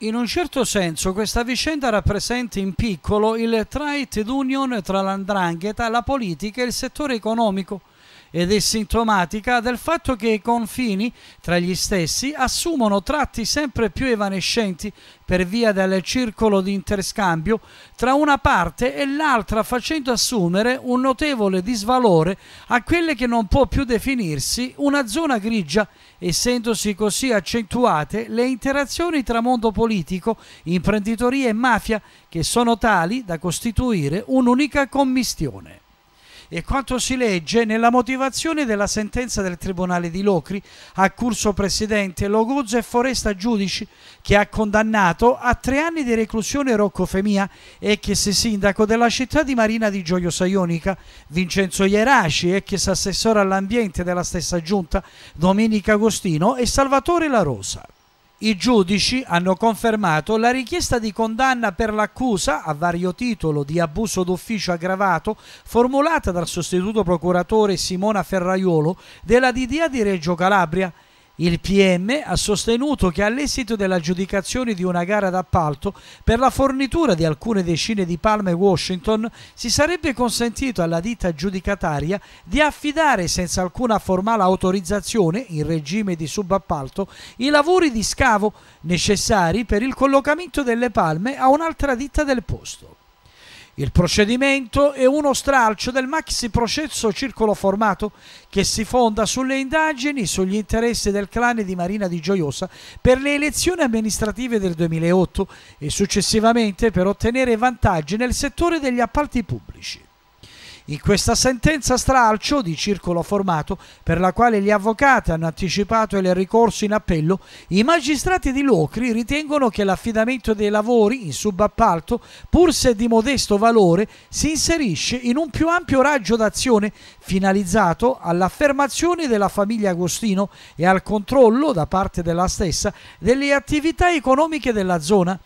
In un certo senso questa vicenda rappresenta in piccolo il trait union tra l'andrangheta, la politica e il settore economico ed è sintomatica del fatto che i confini tra gli stessi assumono tratti sempre più evanescenti per via del circolo di interscambio tra una parte e l'altra facendo assumere un notevole disvalore a quelle che non può più definirsi una zona grigia essendosi così accentuate le interazioni tra mondo politico, imprenditoria e mafia che sono tali da costituire un'unica commistione e quanto si legge nella motivazione della sentenza del Tribunale di Locri a curso presidente Logozzo e Foresta Giudici che ha condannato a tre anni di reclusione Rocco Femia, ex sindaco della città di Marina di Gioio Saionica, Vincenzo Ieraci, ex assessore all'ambiente della stessa giunta, Domenica Agostino e Salvatore La Rosa. I giudici hanno confermato la richiesta di condanna per l'accusa a vario titolo di abuso d'ufficio aggravato formulata dal sostituto procuratore Simona Ferraiolo della DDA di Reggio Calabria il PM ha sostenuto che all'esito dell'aggiudicazione di una gara d'appalto per la fornitura di alcune decine di palme Washington si sarebbe consentito alla ditta giudicataria di affidare senza alcuna formale autorizzazione, in regime di subappalto, i lavori di scavo necessari per il collocamento delle palme a un'altra ditta del posto. Il procedimento è uno stralcio del maxi processo circolo formato che si fonda sulle indagini sugli interessi del clan di Marina di Gioiosa per le elezioni amministrative del 2008 e successivamente per ottenere vantaggi nel settore degli appalti pubblici. In questa sentenza stralcio di circolo formato, per la quale gli avvocati hanno anticipato il ricorso in appello, i magistrati di Locri ritengono che l'affidamento dei lavori in subappalto, pur se di modesto valore, si inserisce in un più ampio raggio d'azione finalizzato all'affermazione della famiglia Agostino e al controllo da parte della stessa delle attività economiche della zona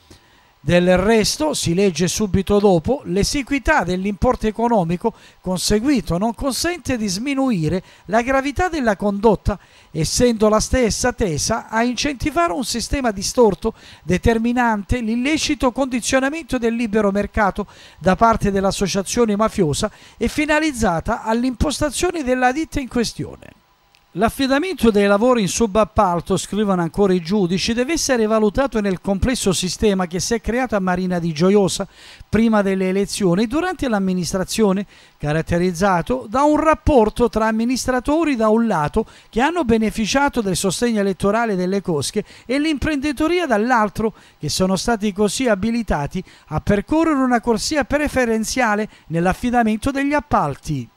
del resto, si legge subito dopo, l'esiguità dell'importo economico conseguito non consente di sminuire la gravità della condotta, essendo la stessa tesa a incentivare un sistema distorto determinante l'illecito condizionamento del libero mercato da parte dell'associazione mafiosa e finalizzata all'impostazione della ditta in questione. L'affidamento dei lavori in subappalto, scrivono ancora i giudici, deve essere valutato nel complesso sistema che si è creato a Marina di Gioiosa prima delle elezioni e durante l'amministrazione, caratterizzato da un rapporto tra amministratori da un lato che hanno beneficiato del sostegno elettorale delle cosche e l'imprenditoria dall'altro che sono stati così abilitati a percorrere una corsia preferenziale nell'affidamento degli appalti.